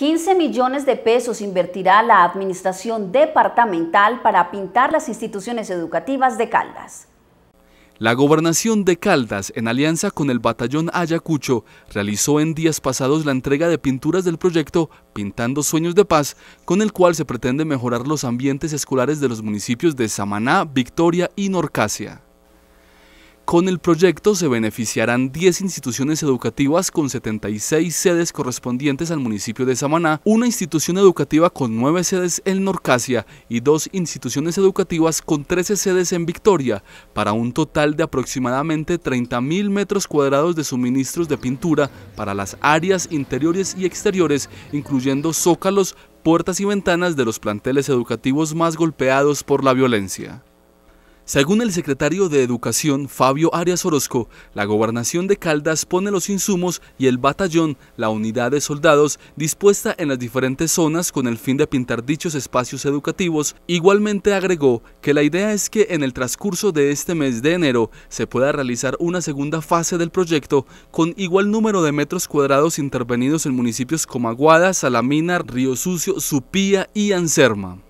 15 millones de pesos invertirá la Administración Departamental para pintar las instituciones educativas de Caldas. La gobernación de Caldas, en alianza con el batallón Ayacucho, realizó en días pasados la entrega de pinturas del proyecto Pintando Sueños de Paz, con el cual se pretende mejorar los ambientes escolares de los municipios de Samaná, Victoria y Norcasia. Con el proyecto se beneficiarán 10 instituciones educativas con 76 sedes correspondientes al municipio de Samaná, una institución educativa con 9 sedes en Norcasia y dos instituciones educativas con 13 sedes en Victoria, para un total de aproximadamente 30.000 metros cuadrados de suministros de pintura para las áreas interiores y exteriores, incluyendo zócalos, puertas y ventanas de los planteles educativos más golpeados por la violencia. Según el secretario de Educación, Fabio Arias Orozco, la gobernación de Caldas pone los insumos y el batallón, la unidad de soldados, dispuesta en las diferentes zonas con el fin de pintar dichos espacios educativos. Igualmente agregó que la idea es que en el transcurso de este mes de enero se pueda realizar una segunda fase del proyecto con igual número de metros cuadrados intervenidos en municipios como Aguada, Salamina, Río Sucio, Supía y Anserma.